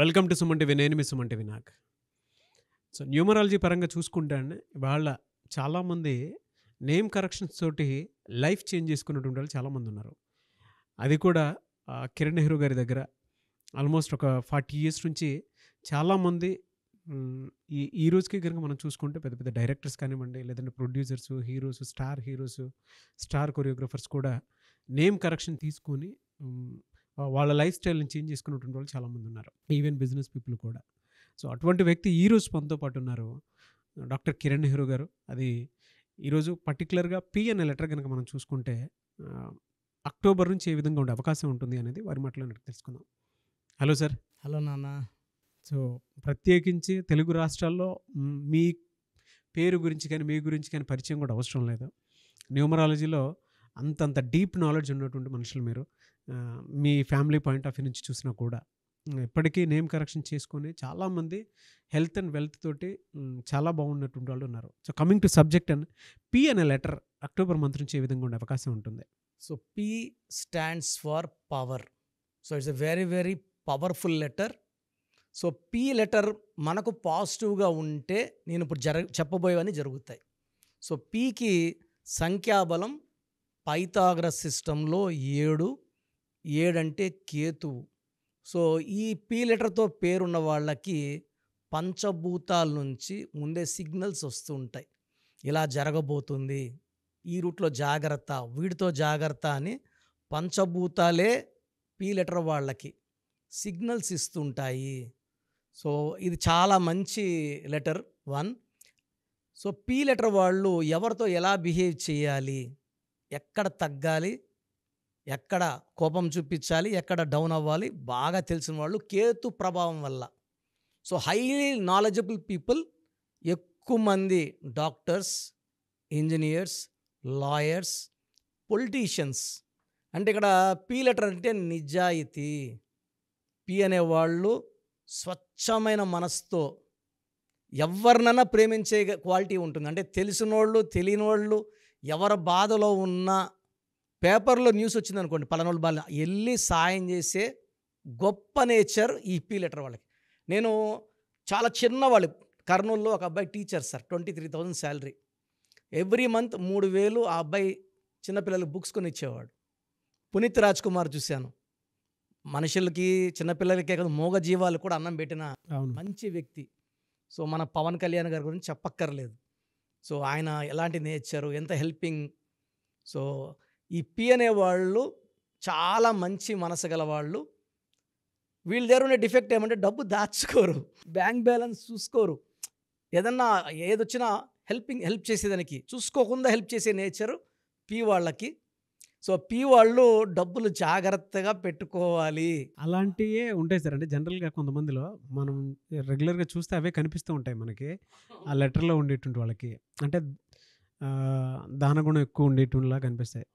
welcome to సుమంటి TV నేను మీ నాకు so numerology పరంగా చూసుకుంటే వాళ్ళ చాలామంది నేమ్ కరెక్షన్స్ తోటి లైఫ్ చేంజ్ చేసుకున్నటువంటి వాళ్ళు చాలామంది ఉన్నారు అది కూడా కిరణ్ నెహ్రూ గారి దగ్గర ఆల్మోస్ట్ ఒక ఫార్టీ ఇయర్స్ నుంచి చాలామంది ఈ ఈ రోజుకి కనుక మనం చూసుకుంటే పెద్ద పెద్ద డైరెక్టర్స్ కానివ్వండి లేదంటే producers heroes star heroes star choreographers కూడా నేమ్ కరెక్షన్ తీసుకొని వాళ్ళ లైఫ్ స్టైల్ని చేంజ్ చేసుకున్నటువంటి వాళ్ళు చాలామంది ఉన్నారు ఈవెన్ బిజినెస్ పీపుల్ కూడా సో అటువంటి వ్యక్తి ఈరోజు మనతో పాటు ఉన్నారు డాక్టర్ కిరణ్ నెహ్రూ గారు అది ఈరోజు పర్టికులర్గా పి అనే లెటర్ కనుక మనం చూసుకుంటే అక్టోబర్ నుంచి ఏ విధంగా ఉండే అవకాశం ఉంటుంది అనేది వారి మాటలో తెలుసుకుందాం హలో సార్ హలో నాన్న సో ప్రత్యేకించి తెలుగు రాష్ట్రాల్లో మీ పేరు గురించి కానీ మీ గురించి కానీ పరిచయం కూడా అవసరం లేదు న్యూమరాలజీలో అంతంత డీప్ నాలెడ్జ్ ఉన్నటువంటి మనుషులు మీరు మీ ఫ్యామిలీ పాయింట్ ఆఫ్ వ్యూ నుంచి చూసినా కూడా ఇప్పటికీ నేమ్ కరెక్షన్ చేసుకొని చాలామంది హెల్త్ అండ్ వెల్త్ తోటి చాలా బాగున్నటువంటి వాళ్ళు ఉన్నారు so coming to subject and P అనే లెటర్ అక్టోబర్ మంత్ నుంచి ఏ విధంగా ఉండే అవకాశం ఉంటుంది so P stands for power so it's a very very powerful letter so P letter మనకు పాజిటివ్గా ఉంటే నేను ఇప్పుడు జరగ చెప్పబోయేవన్నీ జరుగుతాయి సో పీకి సంఖ్యాబలం పైతాగ్ర సిస్టంలో ఏడు ఏడంటే కేతువు సో ఈ పీ లెటర్తో పేరున్న వాళ్ళకి పంచభూతాల నుంచి ముందే సిగ్నల్స్ వస్తూ ఉంటాయి ఇలా జరగబోతుంది ఈ రూట్లో జాగ్రత్త వీడితో జాగ్రత్త అని పంచభూతాలే పీ లెటర్ వాళ్ళకి సిగ్నల్స్ ఇస్తుంటాయి సో ఇది చాలా మంచి letter one so P letter వాళ్ళు ఎవరితో ఎలా బిహేవ్ చేయాలి ఎక్కడ తగ్గాలి ఎక్కడ కోపం చూపించాలి ఎక్కడ డౌన్ అవ్వాలి బాగా తెలిసిన వాళ్ళు కేతు ప్రభావం వల్ల సో హైలీ నాలెడ్జబుల్ పీపుల్ ఎక్కువ మంది డాక్టర్స్ ఇంజనీర్స్ లాయర్స్ పొలిటీషియన్స్ అంటే ఇక్కడ పీ లెటర్ అంటే నిజాయితీ పీ అనేవాళ్ళు స్వచ్ఛమైన మనసుతో ఎవరినైనా ప్రేమించే క్వాలిటీ ఉంటుంది అంటే తెలిసినోళ్ళు తెలియని వాళ్ళు ఎవరి బాధలో ఉన్నా పేపర్లో న్యూస్ వచ్చింది అనుకోండి పలానోళ్ళు బాగా వెళ్ళి సాయం చేసే గొప్ప నేచర్ ఈ పీ లెటర్ వాళ్ళకి నేను చాలా చిన్నవాళ్ళు కర్నూలులో ఒక అబ్బాయి teacher sir twenty three thousand salary every month మూడు వేలు ఆ అబ్బాయి చిన్నపిల్లలకి బుక్స్ కొని ఇచ్చేవాడు పునీత్ రాజ్ కుమార్ చూశాను మనుషులకి చిన్నపిల్లలకే కాదు మోగ జీవాలు కూడా అన్నం పెట్టిన మంచి వ్యక్తి సో మన పవన్ కళ్యాణ్ గారి గురించి చెప్పక్కర్లేదు సో ఆయన ఎలాంటి నేచరు ఎంత హెల్పింగ్ సో ఈ పి అనేవాళ్ళు చాలా మంచి మనసు గలవాళ్ళు వీళ్ళ దగ్గర ఉండే డిఫెక్ట్ ఏమంటే డబ్బు దాచుకోరు బ్యాంక్ బ్యాలెన్స్ చూసుకోరు ఏదన్నా ఏదొచ్చినా హెల్పింగ్ హెల్ప్ చేసేదానికి చూసుకోకుండా హెల్ప్ చేసే నేచరు పి వాళ్ళకి సో పి వాళ్ళు డబ్బులు జాగ్రత్తగా పెట్టుకోవాలి అలాంటివే ఉంటాయి సార్ అంటే జనరల్గా కొంతమందిలో మనం రెగ్యులర్గా చూస్తే అవే కనిపిస్తూ ఉంటాయి మనకి ఆ లెటర్లో ఉండేటువంటి వాళ్ళకి అంటే దానగుణం ఎక్కువ ఉండేటువంటిలా కనిపిస్తాయి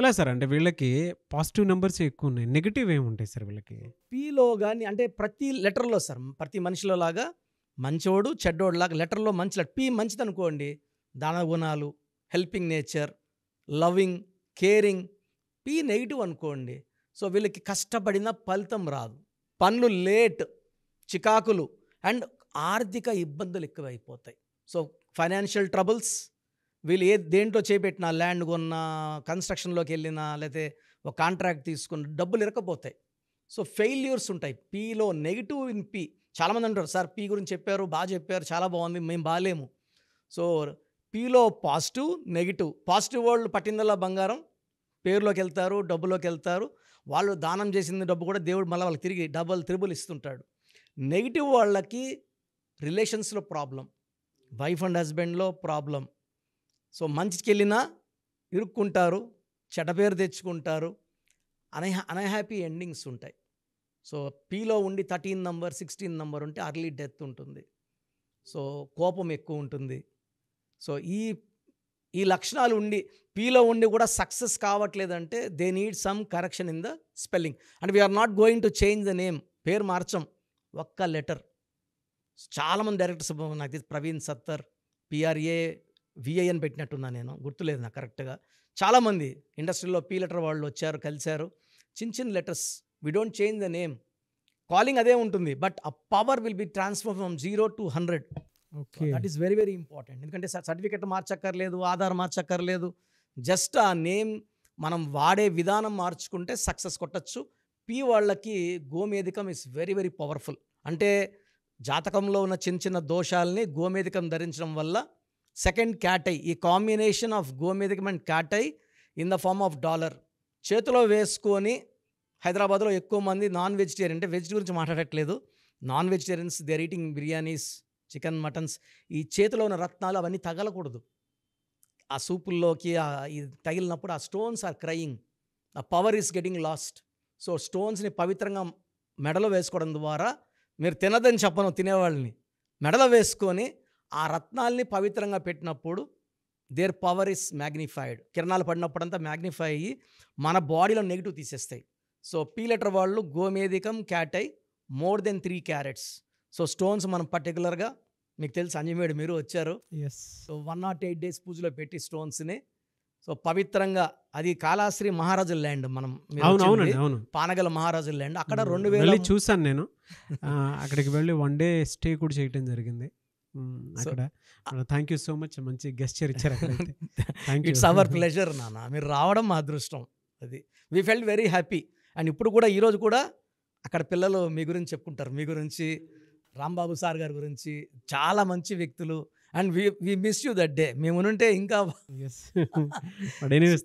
ఎలా సార్ అంటే వీళ్ళకి పాజిటివ్ నెంబర్స్ ఎక్కువ ఉన్నాయి నెగిటివ్ ఏముంటాయి సార్ వీళ్ళకి పీలో కానీ అంటే ప్రతి లెటర్లో సార్ ప్రతి మనిషిలో లాగా మంచోడు చెడ్డోడు లాగా లెటర్లో మంచి లెటర్ పీ మంచిది అనుకోండి దాన గుణాలు helping nature loving caring P negative అనుకోండి సో వీళ్ళకి కష్టపడిన ఫలితం రాదు పనులు లేట్ చికాకులు అండ్ ఆర్థిక ఇబ్బందులు ఎక్కువైపోతాయి సో ఫైనాన్షియల్ ట్రబుల్స్ వీళ్ళు ఏ దేంట్లో చేపెట్టినా ల్యాండ్ కొన్న కన్స్ట్రక్షన్లోకి వెళ్ళినా లేకపోతే ఒక కాంట్రాక్ట్ తీసుకున్న డబ్బులు ఇరకపోతాయి సో ఫెయిల్యూర్స్ ఉంటాయి పీలో నెగిటివ్ ఇన్ పీ చాలామంది అంటారు సార్ పీ గురించి చెప్పారు బాగా చెప్పారు చాలా బాగుంది మేము బాగాలేము సో పీలో పాజిటివ్ నెగిటివ్ పాజిటివ్ వాళ్ళు పట్టిందల్లా బంగారం పేరులోకి వెళ్తారు డబ్బులోకి వెళ్తారు వాళ్ళు దానం చేసిన డబ్బు కూడా దేవుడు మళ్ళీ వాళ్ళకి తిరిగి డబ్బులు త్రిబుల్ ఇస్తుంటాడు నెగిటివ్ వాళ్ళకి రిలేషన్స్లో ప్రాబ్లం వైఫ్ అండ్ హస్బెండ్లో ప్రాబ్లం సో మంచికి వెళ్ళినా ఇరుక్కుంటారు చెడ్డ పేరు తెచ్చుకుంటారు అన్హ అన్హ్యాపీ ఎండింగ్స్ ఉంటాయి సో పీలో ఉండి థర్టీన్ నంబర్ సిక్స్టీన్ నంబర్ ఉంటే అర్లీ డెత్ ఉంటుంది సో కోపం ఎక్కువ ఉంటుంది సో ఈ ఈ లక్షణాలు ఉండి పీలో ఉండి కూడా సక్సెస్ కావట్లేదంటే they need some correction in the spelling and we are not going to change the name పేరు మార్చం ఒక్క లెటర్ చాలామంది డైరెక్టర్స్ నాకు తెలిసి ప్రవీణ్ సత్తర్ పిఆర్ఏ విఐఎన్ పెట్టినట్టున్నా నేను గుర్తులేదు నాకు కరెక్ట్గా చాలామంది ఇండస్ట్రీలో పీ లెటర్ వాళ్ళు వచ్చారు కలిశారు చిన్న చిన్న letters we don't change the name calling అదే ఉంటుంది బట్ ఆ power will be transfer from zero to hundred okay that is very very important ఎందుకంటే సర్టిఫికెట్ మార్చక్కర్లేదు ఆధార్ మార్చక్కర్లేదు జస్ట్ ఆ నేమ్ మనం వాడే విధానం మార్చుకుంటే సక్సెస్ కొట్టచ్చు పీ వాళ్ళకి గోమేధికం ఇస్ వెరీ వెరీ పవర్ఫుల్ అంటే జాతకంలో ఉన్న చిన్న చిన్న దోషాలని గోమేధికం ధరించడం వల్ల సెకండ్ క్యాటై ఈ కాంబినేషన్ ఆఫ్ గోమెదికమెంట్ cat eye in the form of dollar చేతిలో వేసుకొని హైదరాబాద్లో ఎక్కువ మంది నాన్ వెజిటేరియన్ అంటే వెజ్ గురించి మాట్లాడట్లేదు non vegetarians they eating biryanis chicken muttons ఈ చేతిలో ఉన్న రత్నాలు అవన్నీ తగలకూడదు ఆ సూపుల్లోకి తగిలినప్పుడు ఆ స్టోన్స్ ఆర్ క్రయింగ్ ఆ power is getting lost so స్టోన్స్ని పవిత్రంగా మెడలో వేసుకోవడం ద్వారా మీరు తినదని చెప్పను తినేవాళ్ళని మెడలో వేసుకొని ఆ రత్నాల్ని పవిత్రంగా పెట్టినప్పుడు దేర్ పవర్ ఇస్ మ్యాగ్నిఫైడ్ కిరణాలు పడినప్పుడంతా మ్యాగ్నిఫై అయ్యి మన బాడీలో నెగిటివ్ తీసేస్తాయి సో పీ లెటర్ వాళ్ళు గోమేదికం cat eye more than three carats so stones మనం పర్టికులర్గా మీకు తెలుసు అంజమేడు మీరు వచ్చారు yes so one naught eight days పూజలో పెట్టి స్టోన్స్ని సో పవిత్రంగా అది కాళాశ్రీ మహారాజు ల్యాండ్ మనం అవును పానగల మహారాజు ల్యాండ్ అక్కడ రెండు వేలు చూసాను నేను అక్కడికి వెళ్ళి వన్ డే స్టే కూడా చేయడం జరిగింది అక్కడ థ్యాంక్ యూ సో మచ్ మంచి గెస్చర్ ఇచ్చారు ఇట్స్ అవర్ ప్లెజర్ నాన్న మీరు రావడం మా అదృష్టం అది we felt very happy and ఇప్పుడు కూడా ఈరోజు కూడా అక్కడ పిల్లలు మీ గురించి చెప్పుకుంటారు మీ గురించి రాంబాబు సార్ గారి గురించి చాలా మంచి వ్యక్తులు and we we miss you that day మేము ఉంటే ఇంకా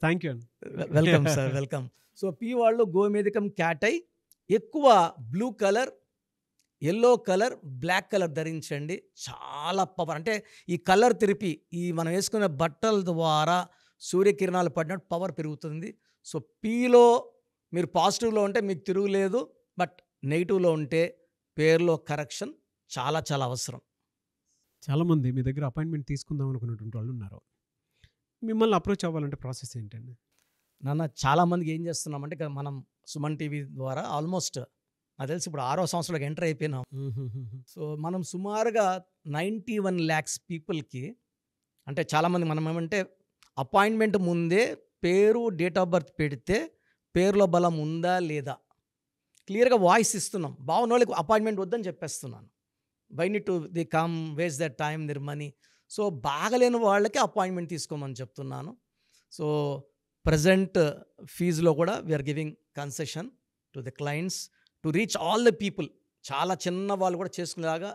thank you welcome sir welcome so P వాళ్ళు గోమేధికం క్యాట్ అయి ఎక్కువ blue colour yellow colour black colour ధరించండి చాలా పవర్ అంటే ఈ కలర్ తిరిపి ఈ మనం వేసుకునే బట్టల ద్వారా సూర్యకిరణాలు పడినట్టు పవర్ పెరుగుతుంది సో పీలో మీరు పాజిటివ్లో ఉంటే మీకు తిరుగులేదు బట్ నెగిటివ్లో ఉంటే పేర్లో కరెక్షన్ చాలా చాలా అవసరం చాలామంది మీ దగ్గర అపాయింట్మెంట్ తీసుకుందాం అనుకున్నటువంటి వాళ్ళు ఉన్నారు మిమ్మల్ని అప్రోచ్ అవ్వాలంటే ప్రాసెస్ ఏంటండి నాన్న చాలామందికి ఏం చేస్తున్నామంటే మనం సుమన్ టీవీ ద్వారా ఆల్మోస్ట్ నాకు తెలిసి ఇప్పుడు ఆరో సంవత్సరంలోకి ఎంటర్ అయిపోయినాం సో మనం సుమారుగా నైంటీ వన్ ల్యాక్స్ పీపుల్కి అంటే చాలామంది మనం ఏమంటే అపాయింట్మెంట్ ముందే పేరు డేట్ ఆఫ్ బర్త్ పెడితే పేరులో బలం ఉందా లేదా క్లియర్గా వాయిస్ ఇస్తున్నాం బాగున్నోళ్ళకి అపాయింట్మెంట్ వద్దని చెప్పేస్తున్నాను by need to the come waste that time their money so బాగలేని వాళ్ళకి అపాయింట్మెంట్ తీసుకోమని చెప్తున్నాను సో ప్రజెంట్ ఫీజులో కూడా we are giving concession to the clients to reach all the people చాలా చిన్న వాళ్ళు కూడా చేసుకునేలాగా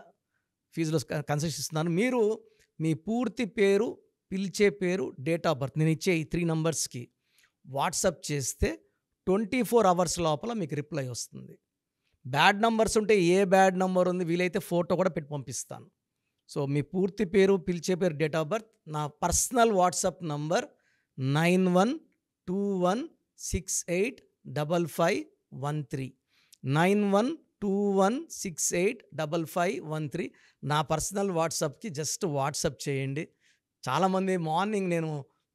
ఫీజులో కన్సెషన్ ఇస్తున్నాను మీరు మీ పూర్తి పేరు పిలిచే పేరు డేట్ ఆఫ్ బర్త్ నేను ఇచ్చే ఈ త్రీ నంబర్స్కి వాట్సప్ చేస్తే ట్వంటీ ఫోర్ అవర్స్ లోపల మీకు రిప్లై వస్తుంది బ్యాడ్ నంబర్స్ ఉంటే ఏ బ్యాడ్ నంబర్ ఉంది వీలైతే ఫోటో కూడా పెట్టి పంపిస్తాను సో మీ పూర్తి పేరు పిలిచే పేరు డేట్ ఆఫ్ బర్త్ నా personal WhatsApp number nine one two one six eight double five one three nine one two one six eight double five one three నా పర్సనల్ వాట్సాప్కి జస్ట్ వాట్సాప్ చేయండి చాలామంది మార్నింగ్ నేను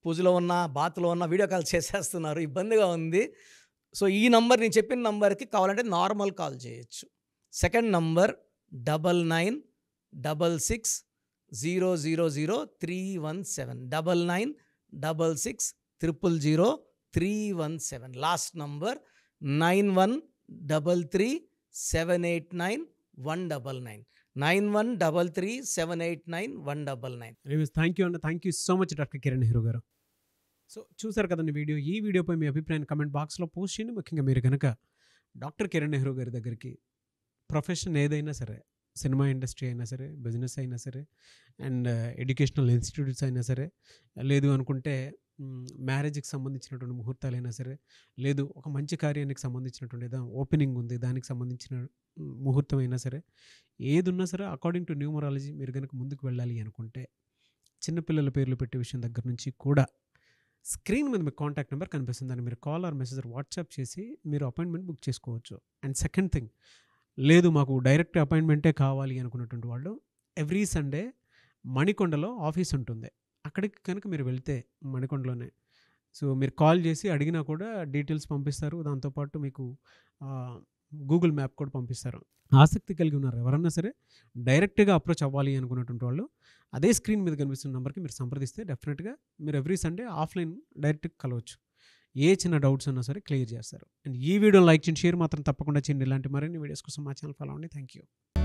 పూజలో ఉన్న బాత్లో ఉన్న వీడియో కాల్ చేసేస్తున్నారు ఇబ్బందిగా ఉంది సో ఈ నంబర్ నేను చెప్పిన నంబర్కి కావాలంటే నార్మల్ కాల్ చేయొచ్చు second number double nine double six zero zero zero three one seven double nine double six triple zero three one seven last number nine one double three seven eight nine one double nine nine one double three seven eight nine one double nine thank you అండి thank you so much doctor Kiran hero గారు so చూసారు కదండి video ఈ వీడియోపై మీ అభిప్రాయాన్ని comment బాక్స్లో post చేయండి ముఖ్యంగా మీరు కనుక డాక్టర్ కిరణ్ నెహ్రూ గారి దగ్గరికి ప్రొఫెషన్ ఏదైనా సరే సినిమా ఇండస్ట్రీ అయినా సరే బిజినెస్ అయినా సరే అండ్ ఎడ్యుకేషనల్ ఇన్స్టిట్యూట్స్ అయినా సరే లేదు అనుకుంటే మ్యారేజ్కి సంబంధించినటువంటి ముహూర్తాలైనా సరే లేదు ఒక మంచి కార్యానికి సంబంధించినటువంటి ఏదో ఓపెనింగ్ ఉంది దానికి సంబంధించిన ముహూర్తం అయినా సరే ఏది ఉన్నా సరే అకార్డింగ్ టు న్యూమరాలజీ మీరు కనుక ముందుకు వెళ్ళాలి అనుకుంటే చిన్నపిల్లల పేర్లు పెట్టే విషయం దగ్గర నుంచి కూడా స్క్రీన్ మీద మీకు కాంటాక్ట్ నెంబర్ కనిపిస్తుంది దాన్ని మీరు కాల్ ఆర్ మెసేజ్ వాట్సాప్ చేసి మీరు అపాయింట్మెంట్ బుక్ చేసుకోవచ్చు అండ్ సెకండ్ థింగ్ లేదు మాకు డైరెక్ట్ అపాయింట్మెంటే కావాలి అనుకున్నటువంటి వాళ్ళు ఎవ్రీ సండే మణికొండలో ఆఫీస్ ఉంటుంది అక్కడికి కనుక మీరు వెళ్తే మణికొండలోనే సో మీరు కాల్ చేసి అడిగినా కూడా డీటెయిల్స్ పంపిస్తారు దాంతోపాటు మీకు గూగుల్ మ్యాప్ కూడా పంపిస్తారు ఆసక్తి కలిగి ఉన్నారు ఎవరన్నా సరే డైరెక్ట్గా అప్రోచ్ అవ్వాలి అనుకున్నటువంటి వాళ్ళు అదే స్క్రీన్ మీద కనిపిస్తున్న నెంబర్కి మీరు సంప్రదిస్తే డెఫినెట్గా మీరు ఎవ్రీ సండే ఆఫ్లైన్ డైరెక్ట్ కలవచ్చు ఏ చిన్న డౌట్స్ ఉన్నా సరే క్లియర్ చేస్తారు అండ్ ఈ వీడియో లైక్ చేయండి షేర్ మాత్రం తప్పకుండా చేయండి ఇలాంటి మరిన్ని వీడియోస్ కోసం మా ఛానల్ ఫాలో అవ్వండి థ్యాంక్ యూ